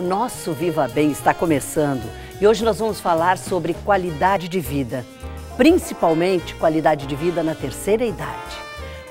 O nosso Viva Bem está começando e hoje nós vamos falar sobre qualidade de vida, principalmente qualidade de vida na terceira idade.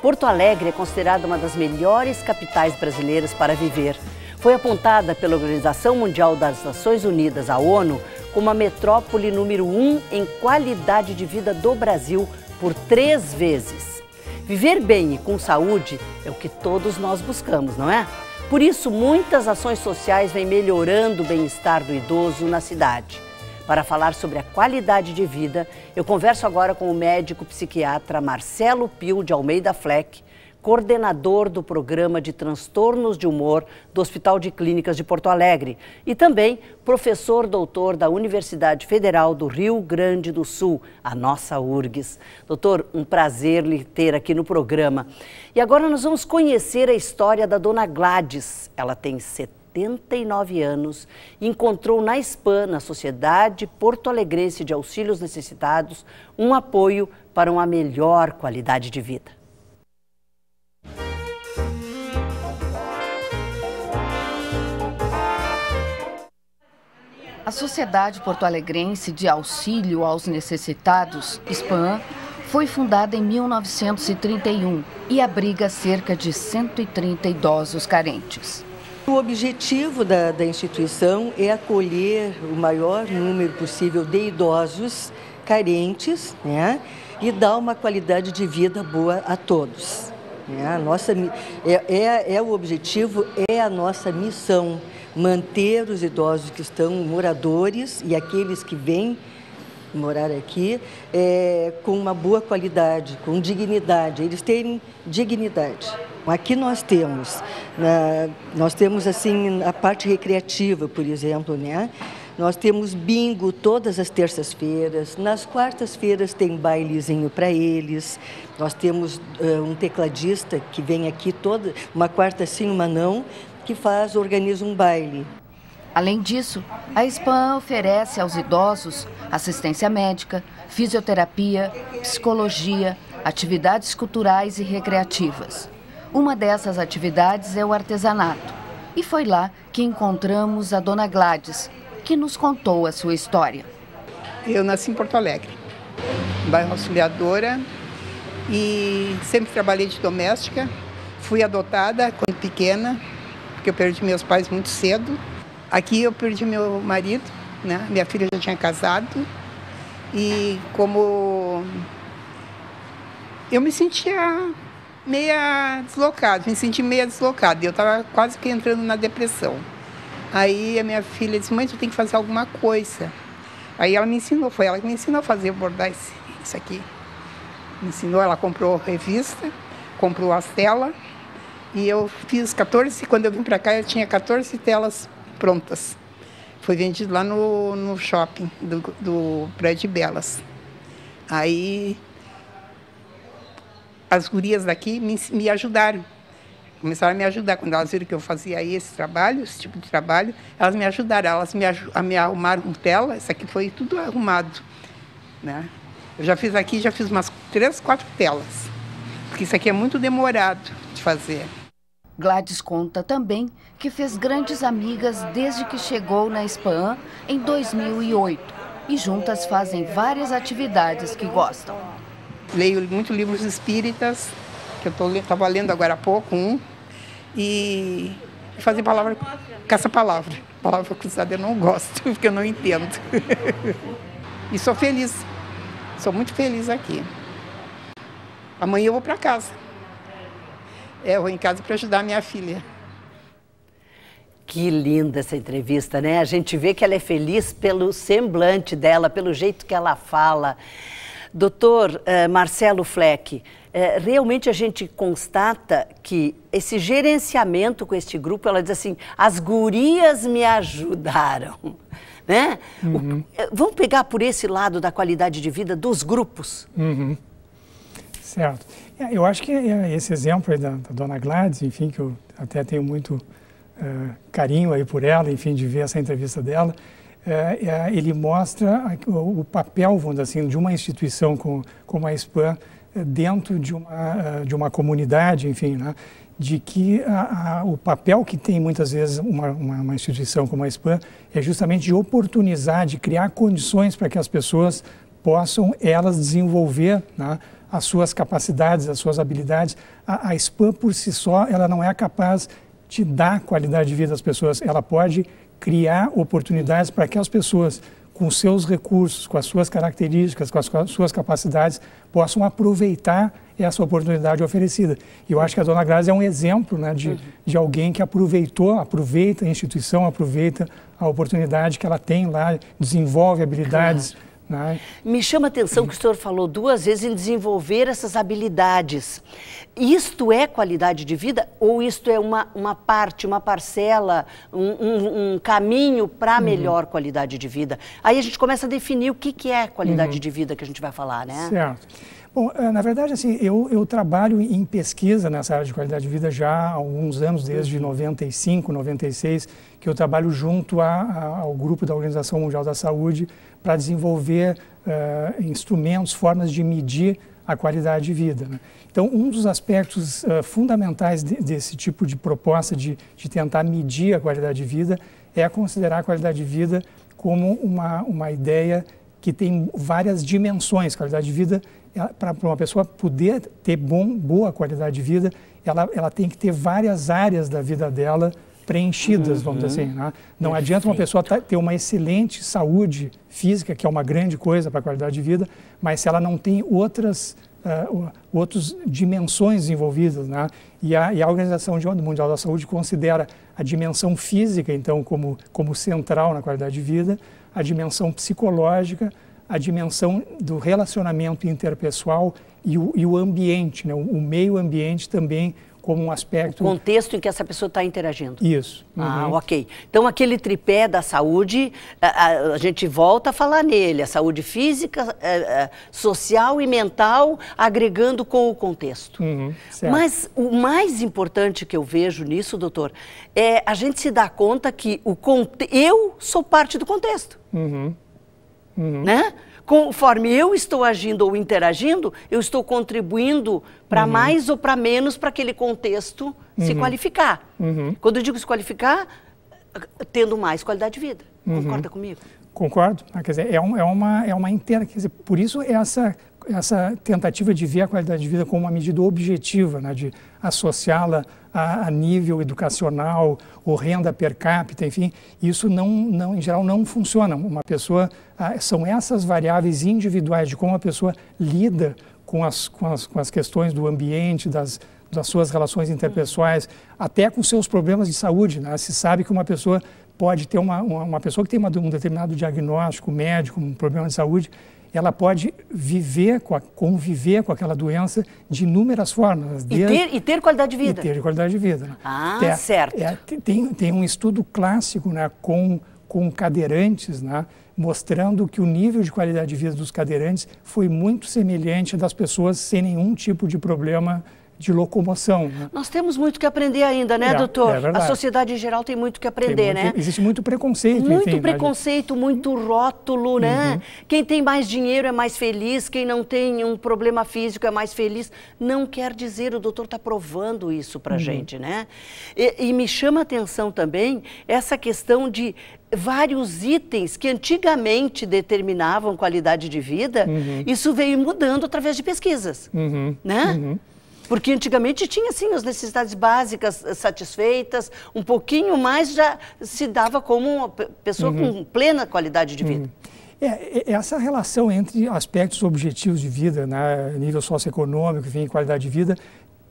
Porto Alegre é considerada uma das melhores capitais brasileiras para viver. Foi apontada pela Organização Mundial das Nações Unidas, a ONU, como a metrópole número um em qualidade de vida do Brasil por três vezes. Viver bem e com saúde é o que todos nós buscamos, não é? Por isso, muitas ações sociais vêm melhorando o bem-estar do idoso na cidade. Para falar sobre a qualidade de vida, eu converso agora com o médico psiquiatra Marcelo Pio de Almeida Fleck, coordenador do programa de transtornos de humor do Hospital de Clínicas de Porto Alegre e também professor doutor da Universidade Federal do Rio Grande do Sul, a nossa URGS. Doutor, um prazer lhe ter aqui no programa. E agora nós vamos conhecer a história da dona Gladys. Ela tem 70 79 anos, encontrou na SPAN, na Sociedade Porto Alegrense de Auxílios Necessitados, um apoio para uma melhor qualidade de vida. A Sociedade Porto-Alegrense de Auxílio aos Necessitados, SPAN, foi fundada em 1931 e abriga cerca de 130 idosos carentes. O objetivo da, da instituição é acolher o maior número possível de idosos carentes né, e dar uma qualidade de vida boa a todos. Né? A nossa, é, é, é o objetivo, é a nossa missão manter os idosos que estão moradores e aqueles que vêm morar aqui é, com uma boa qualidade, com dignidade, eles terem dignidade. Aqui nós temos, na, né, nós temos assim a parte recreativa, por exemplo, né? Nós temos bingo todas as terças-feiras, nas quartas-feiras tem bailezinho para eles. Nós temos uh, um tecladista que vem aqui toda, uma quarta sim, uma não, que faz, organiza um baile. Além disso, a SPAM oferece aos idosos assistência médica, fisioterapia, psicologia, atividades culturais e recreativas. Uma dessas atividades é o artesanato. E foi lá que encontramos a dona Gladys, que nos contou a sua história. Eu nasci em Porto Alegre, bairro Auxiliadora, e sempre trabalhei de doméstica. Fui adotada quando pequena porque eu perdi meus pais muito cedo. Aqui eu perdi meu marido, né? Minha filha já tinha casado. E como eu me sentia meia deslocada, me senti meia deslocada. Eu estava quase que entrando na depressão. Aí a minha filha disse, mãe, tu tem que fazer alguma coisa. Aí ela me ensinou, foi ela que me ensinou a fazer bordar isso aqui. Me ensinou, ela comprou revista, comprou a tela e eu fiz 14, quando eu vim para cá eu tinha 14 telas prontas. Foi vendido lá no, no shopping do, do Prédio Belas. Aí as gurias daqui me, me ajudaram. Começaram a me ajudar. Quando elas viram que eu fazia esse trabalho, esse tipo de trabalho, elas me ajudaram. Elas me, me arrumaram tela, isso aqui foi tudo arrumado. Né? Eu já fiz aqui, já fiz umas três, quatro telas. Porque isso aqui é muito demorado de fazer. Gladys conta também que fez grandes amigas desde que chegou na Espanha em 2008 e juntas fazem várias atividades que gostam. Leio muito livros espíritas, que eu estava lendo agora há pouco um, e fazer palavra, caça-palavra. Palavra cruzada eu não gosto, porque eu não entendo. e sou feliz, sou muito feliz aqui. Amanhã eu vou para casa. É, eu vou em casa para ajudar minha filha. Que linda essa entrevista, né? A gente vê que ela é feliz pelo semblante dela, pelo jeito que ela fala. Doutor eh, Marcelo Fleck, eh, realmente a gente constata que esse gerenciamento com este grupo, ela diz assim, as gurias me ajudaram. Né? Uhum. O, eh, vamos pegar por esse lado da qualidade de vida dos grupos. Uhum. Certo. É, eu acho que é, esse exemplo da, da, dona Gladys, enfim, que eu até tenho muito uh, carinho aí por ela, enfim, de ver essa entrevista dela, uh, ele mostra o papel, vamos assim, de uma instituição como, como a SPAN dentro de uma, de uma comunidade, enfim, né? de que a, a, o papel que tem muitas vezes uma, uma, uma instituição como a SPAM é justamente de oportunizar, de criar condições para que as pessoas possam elas desenvolver né? as suas capacidades, as suas habilidades. A, a spam por si só, ela não é capaz de dar qualidade de vida às pessoas, ela pode criar oportunidades para que as pessoas com seus recursos, com as suas características, com as suas capacidades, possam aproveitar essa oportunidade oferecida. E eu acho que a dona Grazi é um exemplo né, de, uhum. de alguém que aproveitou, aproveita a instituição, aproveita a oportunidade que ela tem lá, desenvolve habilidades, claro. Né? Me chama a atenção que o senhor falou duas vezes em desenvolver essas habilidades. Isto é qualidade de vida ou isto é uma, uma parte, uma parcela, um, um, um caminho para uhum. melhor uhum. qualidade de vida? Aí a gente começa a definir o que, que é qualidade uhum. de vida que a gente vai falar, né? Certo. Bom, eh, na verdade, assim, eu, eu trabalho em pesquisa nessa área de qualidade de vida já há alguns anos, desde 95, uhum. 96, que eu trabalho junto a, a, ao grupo da Organização Mundial da Saúde para desenvolver uh, instrumentos, formas de medir a qualidade de vida. Né? Então, um dos aspectos uh, fundamentais de, desse tipo de proposta de, de tentar medir a qualidade de vida é considerar a qualidade de vida como uma, uma ideia que tem várias dimensões. Qualidade de vida para uma pessoa poder ter bom, boa qualidade de vida, ela, ela tem que ter várias áreas da vida dela preenchidas, uhum. vamos dizer assim. Uhum. Né? Não Perfeito. adianta uma pessoa ter uma excelente saúde física, que é uma grande coisa para a qualidade de vida, mas se ela não tem outras uh, dimensões envolvidas. Né? E, a, e a Organização Mundial da Saúde considera a dimensão física, então, como, como central na qualidade de vida, a dimensão psicológica, a dimensão do relacionamento interpessoal e o, e o ambiente, né? o, o meio ambiente também como um aspecto. O contexto em que essa pessoa está interagindo. Isso. Ah, uhum. Ah, ok. Então, aquele tripé da saúde, a, a, gente volta a falar nele: a saúde física, a, é, a, é, social e mental, agregando com o contexto. Uhum, Mas o mais importante que eu vejo nisso, doutor, é a gente se dar conta que o eu sou parte do contexto. Uhum uhum. né? Conforme eu estou agindo ou interagindo, eu estou contribuindo para uhum. mais ou para menos para aquele contexto uhum. se qualificar. Uhum. Quando eu digo se qualificar, tendo mais qualidade de vida. Uhum. Concorda comigo? Concordo. Ah, quer dizer, é, um, é uma é uma inteira, quer dizer, por isso essa essa tentativa de ver a qualidade de vida como uma medida objetiva, né, de associá-la a, a, nível educacional ou renda per capita, enfim, isso não, não em geral não funciona. Uma pessoa ah, são essas variáveis individuais de como a pessoa lida com as, com as, com as questões do ambiente, das, das suas relações interpessoais, até com seus problemas de saúde. Né? Se sabe que uma pessoa pode ter uma, uma, uma pessoa que tem uma, um determinado diagnóstico médico, um problema de saúde, ela pode viver, com a, conviver com aquela doença de inúmeras formas. e, ter, e, ter, qualidade de vida. E ter qualidade de vida. Né? Ah, é, certo. É, tem, tem um estudo clássico né, com, com cadeirantes, né, mostrando que o nível de qualidade de vida dos cadeirantes foi muito semelhante das pessoas sem nenhum tipo de problema de locomoção. Né? Nós temos muito que aprender ainda, né, é, doutor? É a sociedade em geral tem muito que aprender, muito, né? Existe muito preconceito. Muito enfim, né? preconceito, muito rótulo, né? uhum. né? Quem tem mais dinheiro é mais feliz, quem não tem um problema físico é mais feliz. Não quer dizer, o doutor está provando isso para uhum. gente, né? E, e me chama a atenção também essa questão de vários itens que antigamente determinavam qualidade de vida, uhum. isso veio mudando através de pesquisas, uhum. né? Uhum. Porque antigamente tinha, sim, as necessidades básicas eh, satisfeitas, um pouquinho mais já se dava como uma pessoa uhum. com plena qualidade de vida. Uhum. É, é, é, essa relação entre aspectos objetivos de vida, né, nível socioeconômico, enfim, qualidade de vida,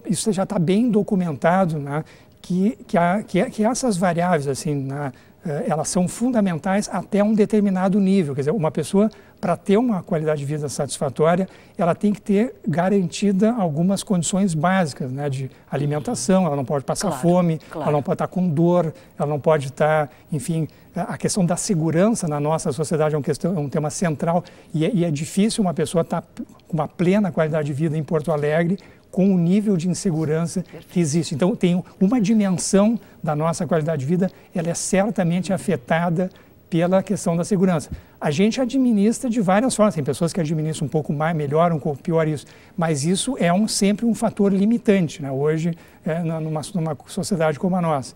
isso já está bem documentado, né, que, que, há que, que, essas variáveis, assim, na, eh, elas são fundamentais até um determinado nível. Quer dizer, uma pessoa, para ter uma qualidade de vida satisfatória, ela tem que ter garantida algumas condições básicas né, de alimentação, ela não pode passar claro, fome, claro. ela não pode estar com dor, ela não pode estar, enfim, a questão da segurança na nossa sociedade é um, questão, é um tema central e é, e é difícil uma pessoa estar tá com uma plena qualidade de vida em Porto Alegre com o nível de insegurança que existe. Então, tem uma dimensão da nossa qualidade de vida, ela é certamente afetada pela questão da segurança. A gente administra de várias formas, tem pessoas que administram um pouco mais, melhoram, um pouco pior isso, mas isso é um, sempre um fator limitante, né? hoje, é, numa, numa sociedade como a nossa.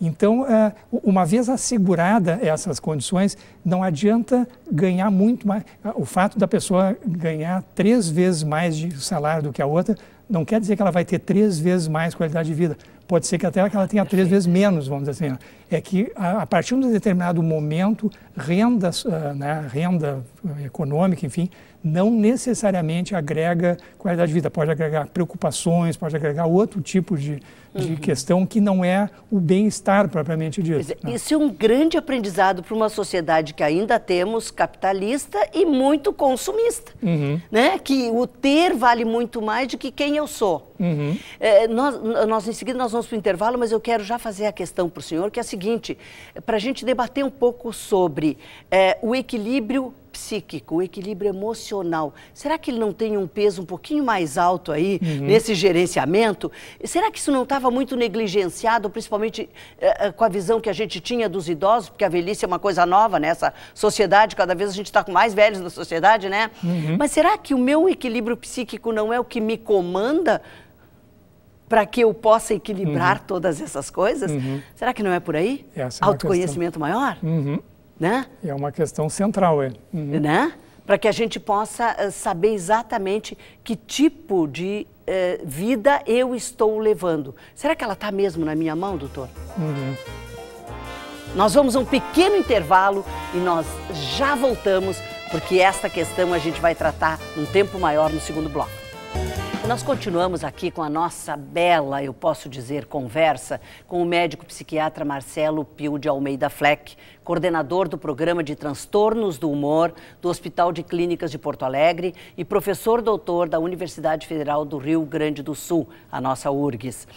Então, é, uma vez assegurada essas condições, não adianta ganhar muito mais. É, o fato da pessoa ganhar três vezes mais de salário do que a outra não quer dizer que ela vai ter três vezes mais qualidade de vida. Pode ser que até que ela tenha três vezes menos, vamos dizer assim. Né? É que a partir de um determinado momento, renda, ah, né, renda ah, econômica, enfim, não necessariamente agrega qualidade de vida, pode agregar preocupações, pode agregar outro tipo de, uhum. de questão que não é o bem-estar propriamente dito. É, né? Isso é um grande aprendizado para uma sociedade que ainda temos capitalista e muito consumista, uhum. né? que o ter vale muito mais do que quem eu sou. Uhum. É, nós, nós, em seguida, nós vamos para o intervalo, mas eu quero já fazer a questão para o senhor, que é a seguinte, para a gente debater um pouco sobre é, o equilíbrio psíquico, o equilíbrio emocional, será que ele não tem um peso um pouquinho mais alto aí uhum. nesse gerenciamento? Será que isso não estava muito negligenciado, principalmente eh, eh, com a visão que a gente tinha dos idosos, porque a velhice é uma coisa nova nessa né? sociedade, cada vez a gente está com mais velhos na sociedade, né? Uhum. Mas será que o meu equilíbrio psíquico não é o que me comanda? para que eu possa equilibrar uhum. todas essas coisas? Uhum. Será que não é por aí? Essa é Autoconhecimento é maior? Uhum. Né? É uma questão central, é. Uhum. Né? Para que a gente possa eh, saber exatamente que tipo de eh, vida eu estou levando. Será que ela está mesmo na minha mão, doutor? Uhum. Nós vamos a um pequeno intervalo e nós já voltamos, porque esta questão a gente vai tratar um tempo maior no segundo bloco. Nós continuamos aqui com a nossa bela, eu posso dizer, conversa com o médico psiquiatra Marcelo Pio de Almeida Fleck, coordenador do programa de transtornos do humor do Hospital de Clínicas de Porto Alegre e professor doutor da Universidade Federal do Rio Grande do Sul, a nossa URGS.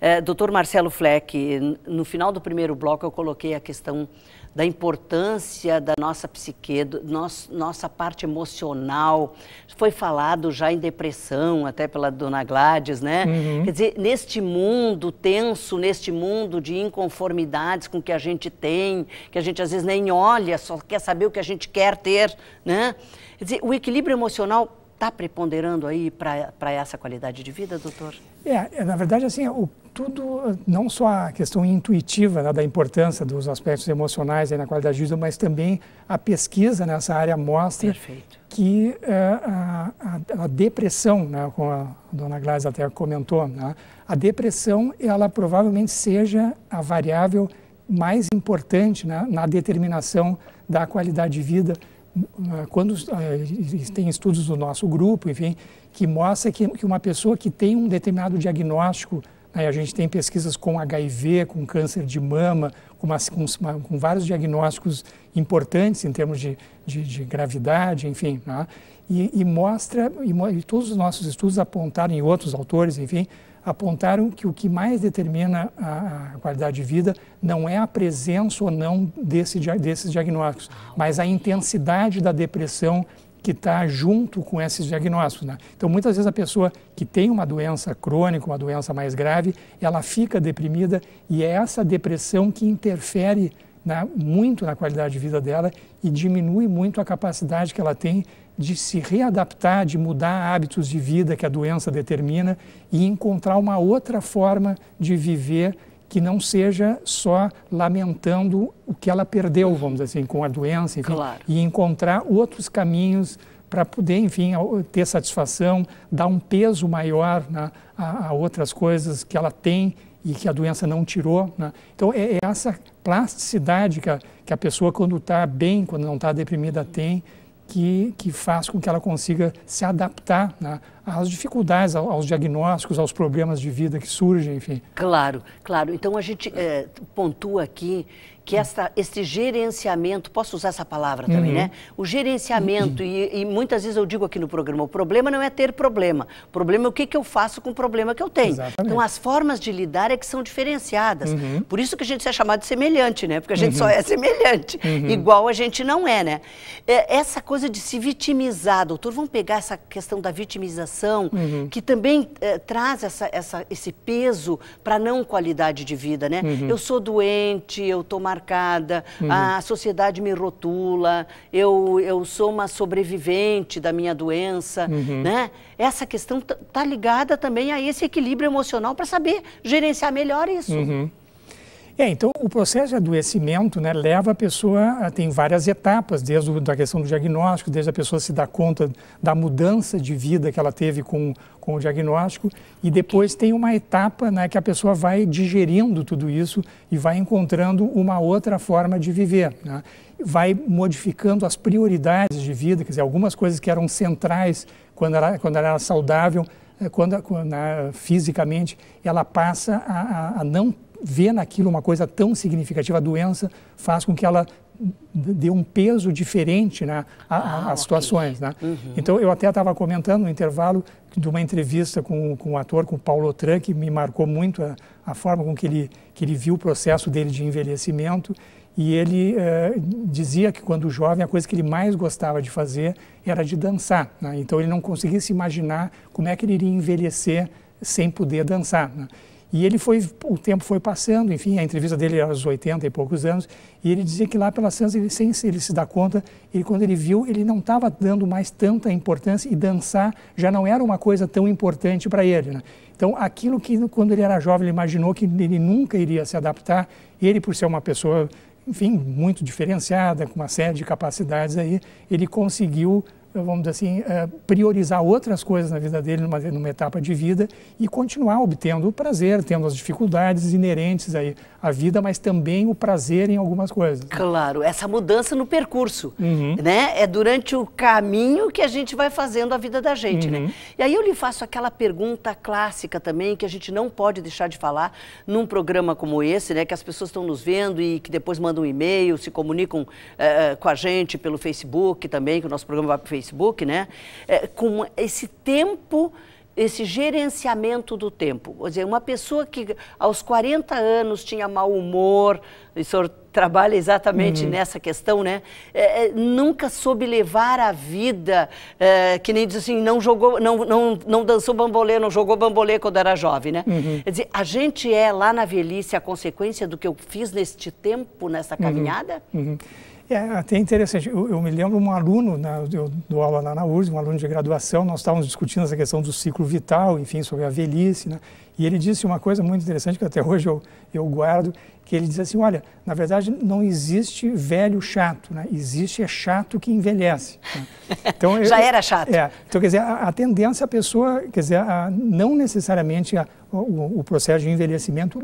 É, doutor Marcelo Fleck, no final do primeiro bloco eu coloquei a questão da importância da nossa psique, do, nosso, nossa parte emocional. Foi falado já em depressão, até pela dona Gladys, né? Uhum. Quer dizer, neste mundo tenso, neste mundo de inconformidades com que a gente tem, que a gente às vezes nem olha, só quer saber o que a gente quer ter, né? Quer dizer, o equilíbrio emocional está preponderando aí para essa qualidade de vida, doutor? É, é na verdade, assim, é, o, tudo, não só a questão intuitiva né, da importância dos aspectos emocionais na qualidade de vida, mas também a pesquisa nessa área mostra Perfeito. que é, a, a, depressão, né, como a dona Gladys até comentou, né, a depressão, ela provavelmente seja a variável mais importante né, na determinação da qualidade de vida né, quando é, tem estudos do nosso grupo, enfim, que mostra que, uma pessoa que tem um determinado diagnóstico, né, a gente tem pesquisas com HIV, com câncer de mama, com, uma, com, com vários diagnósticos importantes em termos de, de, de gravidade, enfim, né, e, e, mostra, e, e todos os nossos estudos apontaram, e outros autores, enfim, apontaram que o que mais determina a, a qualidade de vida não é a presença ou não desse, desses diagnósticos, mas a intensidade da depressão que está junto com esses diagnósticos. Né? Então, muitas vezes a pessoa que tem uma doença crônica, uma doença mais grave, ela fica deprimida e é essa depressão que interfere na, muito na qualidade de vida dela e diminui muito a capacidade que ela tem de se readaptar, de mudar hábitos de vida que a doença determina e encontrar uma outra forma de viver que não seja só lamentando o que ela perdeu, vamos dizer assim, com a doença, enfim, claro. e encontrar outros caminhos para poder, enfim, ter satisfação, dar um peso maior né, a, a outras coisas que ela tem e que a doença não tirou. Né? Então, é, é essa plasticidade que a, que a pessoa, quando está bem, quando não está deprimida, tem que, que faz com que ela consiga se adaptar né, às dificuldades, aos diagnósticos, aos problemas de vida que surgem, enfim. Claro, claro. Então a gente é, pontua aqui que esta, este gerenciamento, posso usar essa palavra também, uhum. né? O gerenciamento, uhum. e, e, muitas vezes eu digo aqui no programa, o problema não é ter problema. O problema é o que, que eu faço com o problema que eu tenho. Exatamente. Então as formas de lidar é que são diferenciadas. Uhum. Por isso que a gente é chamado de semelhante, né? Porque a gente só uhum. é semelhante. Uhum. Igual a gente não é, né? É, essa coisa de se vitimizar, doutor, vamos pegar essa questão da vitimização alimentação, uhum. que também eh, traz essa, essa, esse peso para não qualidade de vida, né? Uhum. Eu sou doente, eu estou marcada, uhum. a sociedade me rotula, eu, eu sou uma sobrevivente da minha doença, uhum. né? Essa questão está tá ligada também a esse equilíbrio emocional para saber gerenciar melhor isso. Uhum. É, então o processo de adoecimento né, leva a pessoa, tem várias etapas, desde a questão do diagnóstico, desde a pessoa se dar conta da mudança de vida que ela teve com, com o diagnóstico, e depois tem uma etapa né, que a pessoa vai digerindo tudo isso e vai encontrando uma outra forma de viver. Né? Vai modificando as prioridades de vida, quer dizer, algumas coisas que eram centrais quando ela, quando ela era saudável, eh, quando, quando, né, fisicamente, ela passa a, a, a não ver naquilo uma coisa tão significativa, a doença faz com que ela dê um peso diferente né, ah, às situações. Né? Uhum. Então, eu até estava comentando no intervalo de uma entrevista com, com o ator, com o Paulo Otran, que me marcou muito a, a forma com que ele, que ele viu o processo dele de envelhecimento e ele eh, dizia que quando jovem a coisa que ele mais gostava de fazer era de dançar. Né? Então ele não conseguia se imaginar como é que ele iria envelhecer sem poder dançar. Né? E ele foi, o tempo foi passando, enfim, a entrevista dele era aos 80 e poucos anos, e ele dizia que lá pela Santos, ele, sem ele se dar conta, ele, quando ele viu, ele não estava dando mais tanta importância e dançar já não era uma coisa tão importante para ele. Né? Então, aquilo que quando ele era jovem ele imaginou que ele nunca iria se adaptar, ele, por ser uma pessoa enfim, muito diferenciada, com uma série de capacidades aí, ele conseguiu vamos dizer assim, eh, priorizar outras coisas na vida dele, numa, numa etapa de vida, e continuar obtendo o prazer, tendo as dificuldades inerentes aí a vida, mas também o prazer em algumas coisas. Claro, essa mudança no percurso, uhum. né? É durante o caminho que a gente vai fazendo a vida da gente, né? uhum. né? E aí eu lhe faço aquela pergunta clássica também, que a gente não pode deixar de falar num programa como esse, né? Que as pessoas estão nos vendo e que depois mandam um e-mail, se comunicam é, com a gente pelo Facebook também, que o nosso programa vai para o Facebook, né? É, com esse tempo esse gerenciamento do tempo. Quer dizer, uma pessoa que aos 40 anos tinha mau humor, o senhor trabalha exatamente uhum. nessa questão, né? É, é, nunca soube levar a vida, é, que nem diz assim, não jogou, não, não, não dançou bambolê, não jogou bambolê quando era jovem, né? Uhum. Quer dizer, a gente é lá na velhice a consequência do que eu fiz neste tempo, nessa uhum. caminhada? Uhum. É até interessante. Eu, eu me lembro um aluno, né, eu dou aula lá na URSS, um aluno de graduação, nós estávamos discutindo essa questão do ciclo vital, enfim, sobre a velhice, né? E ele disse uma coisa muito interessante que até hoje eu, eu guardo, que ele diz assim, olha, na verdade não existe velho chato, né? Existe é chato que envelhece. Né? Então, Já eu, era chato. É, então, quer dizer, a, a tendência é a pessoa, quer dizer, a, não necessariamente a, o, o, processo de envelhecimento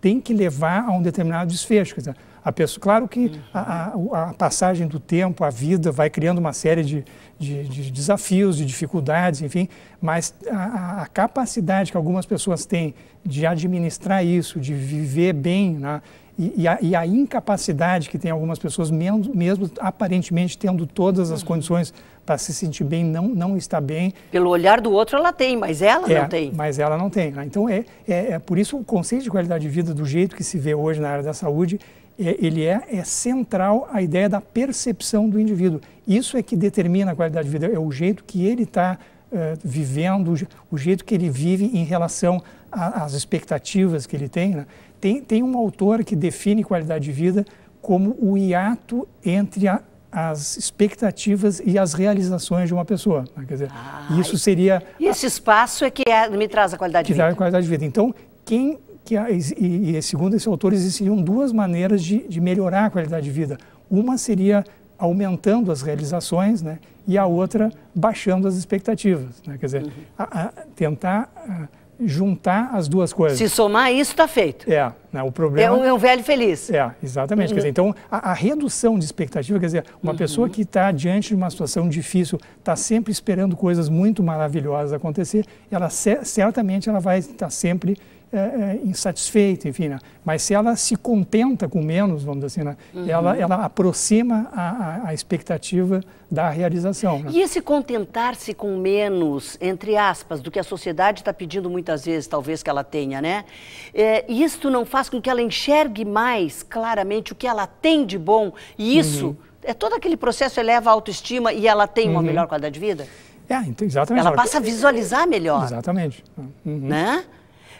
tem que levar a um determinado desfecho, quer dizer, a pessoa, claro que a, a, passagem do tempo, a vida vai criando uma série de, de, de desafios, de dificuldades, enfim, mas a, a, capacidade que algumas pessoas têm de administrar isso, de viver bem, né, e, e, a, e, a, incapacidade que tem algumas pessoas, mesmo, mesmo aparentemente tendo todas as uhum. condições para se sentir bem, não, não está bem. Pelo olhar do outro ela tem, mas ela é, não tem. Mas ela não tem. Né? Então é, é, é por isso o conceito de qualidade de vida, do jeito que se vê hoje na área da saúde, é, ele é, é central a ideia da percepção do indivíduo. Isso é que determina a qualidade de vida, é o jeito que ele está eh, vivendo, o jeito que ele vive em relação às expectativas que ele tem, né? tem. Tem um autor que define qualidade de vida como o hiato entre a, as expectativas e as realizações de uma pessoa. Né? Quer dizer, ah, isso seria... E esse espaço é que é, me traz a qualidade de vida. Que dá a qualidade de vida. Então, quem que e, e, segundo esse autor, existiriam duas maneiras de, de, melhorar a qualidade de vida. Uma seria aumentando as realizações né, e a outra baixando as expectativas. Né? Quer dizer, uhum. a, a tentar a juntar as duas coisas. Se somar isso, está feito. É, né, o problema... É um, é um, velho feliz. É, exatamente. Uhum. Quer dizer, uhum. então, a, a, redução de expectativa, quer dizer, uma uhum. pessoa que está diante de uma situação difícil, está sempre esperando coisas muito maravilhosas acontecer, ela certamente ela vai estar tá sempre é, é, insatisfeita, enfim, né? mas se ela se contenta com menos, vamos dizer assim, né? uhum. ela, ela aproxima a, a, a expectativa da realização. Né? E esse contentar-se com menos, entre aspas, do que a sociedade está pedindo muitas vezes, talvez que ela tenha, né? É, isto não faz com que ela enxergue mais claramente o que ela tem de bom e uhum. isso, uhum. é todo aquele processo eleva a autoestima e ela tem uma uhum. melhor qualidade de vida? É, então, exatamente. Ela passa a visualizar melhor. Exatamente. Uhum. Né?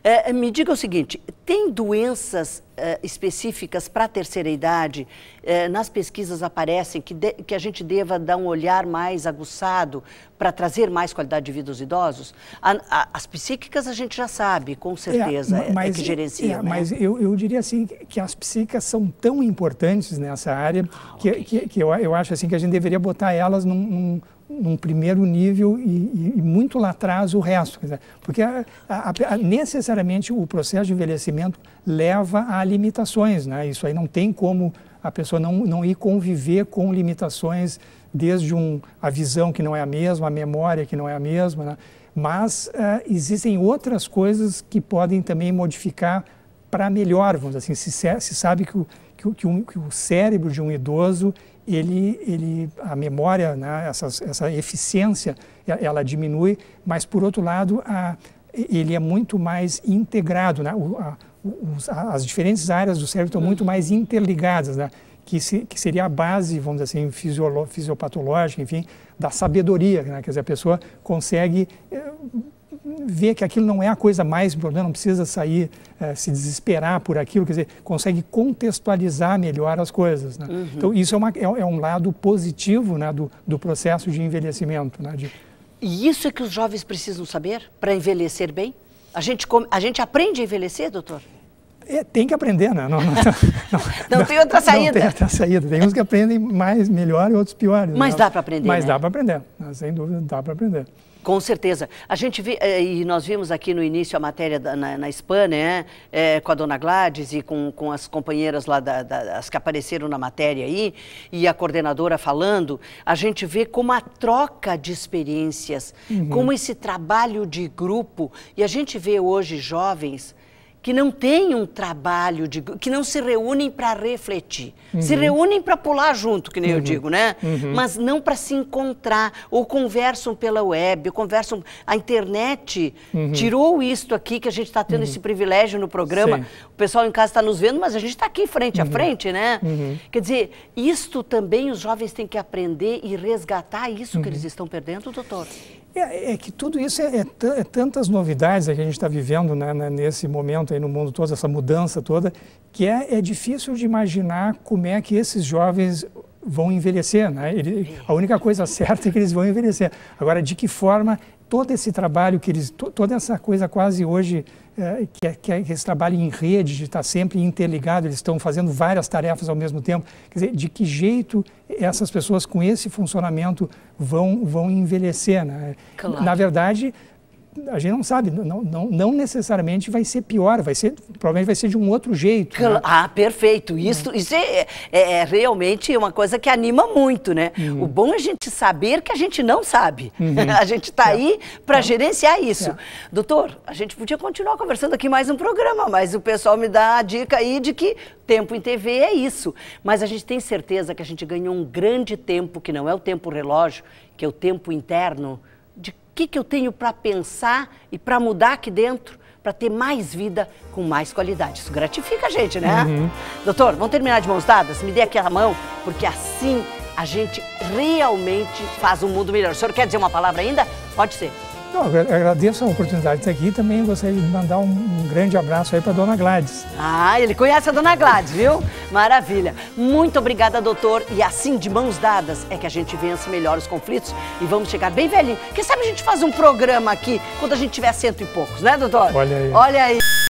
É, é, me diga o seguinte: tem doenças é, específicas para a terceira idade? É, nas pesquisas aparecem que, de, que a gente deva dar um olhar mais aguçado para trazer mais qualidade de vida aos idosos? A, a, as psíquicas a gente já sabe, com é, certeza, é, mas, é, que gerencia. Né? Mas eu, eu diria assim que as psíquicas são tão importantes nessa área ah, que, okay. que, que, eu, eu acho assim que a gente deveria botar elas num, num num primeiro nível e, e, muito lá atrás o resto. Dizer, porque a, a, a, necessariamente o processo de envelhecimento leva a limitações, né? Isso aí não tem como a pessoa não, não ir conviver com limitações desde um, a visão que não é a mesma, a memória que não é a mesma, né? mas uh, existem outras coisas que podem também modificar para melhor, vamos dizer assim, se, se sabe que o, que, o, que o cérebro de um idoso ele, ele, a memória, né, essa, essa eficiência, ela diminui, mas por outro lado, a, ele é muito mais integrado, né, o, a, os, as diferentes áreas do cérebro estão muito uhum. mais interligadas, né, que, se, que seria a base, vamos dizer assim, fisiopatológica, enfim, da sabedoria, né, quer dizer, a pessoa consegue... É, vê que aquilo não é a coisa mais importante, não precisa sair, é, se desesperar por aquilo, quer dizer, consegue contextualizar melhor as coisas. Né? Uhum. Então, isso é, uma, é, é, um lado positivo né, do, do processo de envelhecimento. Né, de... E isso é que os jovens precisam saber para envelhecer bem? A gente, come, a gente aprende a envelhecer, doutor? É, tem que aprender, né? Não, não, não, não tem outra saída. Não tem outra saída. Tem uns que aprendem mais, melhor e outros piores. Mas né? dá para aprender. Mas né? dá para aprender, né? sem dúvida, dá para aprender. Com certeza. A gente vê, eh, e nós vimos aqui no início a matéria da, na, na SPAN, né? É, com a dona Gladys e com, com as companheiras lá, da, da, as que apareceram na matéria aí, e a coordenadora falando, a gente vê como a troca de experiências, uhum. como esse trabalho de grupo, e a gente vê hoje jovens que não têm um trabalho, de, que não se reúnem para refletir. Uhum. Se reúnem para pular junto, que nem uhum. eu digo, né? Uhum. Mas não para se encontrar, ou conversam pela web, ou conversam. A internet uhum. tirou isto aqui, que a gente está tendo uhum. esse privilégio no programa. Sim. O pessoal em casa está nos vendo, mas a gente está aqui frente a uhum. frente, né? Quer dizer, isto também os jovens têm que aprender e resgatar isso que eles estão perdendo, doutor. É, é, que tudo isso é, é, é tantas novidades que a gente está vivendo né, né, nesse momento aí no mundo todo, essa mudança toda, que é, é, difícil de imaginar como é que esses jovens vão envelhecer. Né? Ele, a única coisa certa é que eles vão envelhecer. Agora, de que forma todo esse trabalho que eles, toda essa coisa quase hoje, é, que, é, que, é, esse trabalho em rede, de estar sempre interligado, eles estão fazendo várias tarefas ao mesmo tempo. Quer dizer, de que jeito essas pessoas com esse funcionamento vão, vão envelhecer? Né? Claro. Na verdade, a gente não sabe, não, não, não, necessariamente vai ser pior, vai ser, provavelmente vai ser de um outro jeito. Né? Ah, perfeito. Isso, hum. isso é, é, é, realmente uma coisa que anima muito, né? Hum. O bom é a gente saber que a gente não sabe. Uhum. a gente está é. aí para é. gerenciar isso. É. Doutor, a gente podia continuar conversando aqui mais um programa, mas o pessoal me dá a dica aí de que tempo em TV é isso. Mas a gente tem certeza que a gente ganhou um grande tempo, que não é o tempo relógio, que é o tempo interno que, que eu tenho para pensar e para mudar aqui dentro para ter mais vida com mais qualidade. Isso gratifica a gente, né? Uhum. Doutor, vamos terminar de mãos dadas? Me dê aquela mão, porque assim a gente realmente faz um mundo melhor. O senhor quer dizer uma palavra ainda? Pode ser eu agradeço a oportunidade de estar aqui e também gostaria de mandar um, um grande abraço aí para a dona Gladys. Ah, ele conhece a dona Gladys, viu? Maravilha. Muito obrigada, doutor. E assim, de mãos dadas, é que a gente vence melhor os conflitos e vamos chegar bem velhinho. Quem sabe a gente faz um programa aqui quando a gente tiver cento e poucos, né, doutor? Olha aí. Olha aí.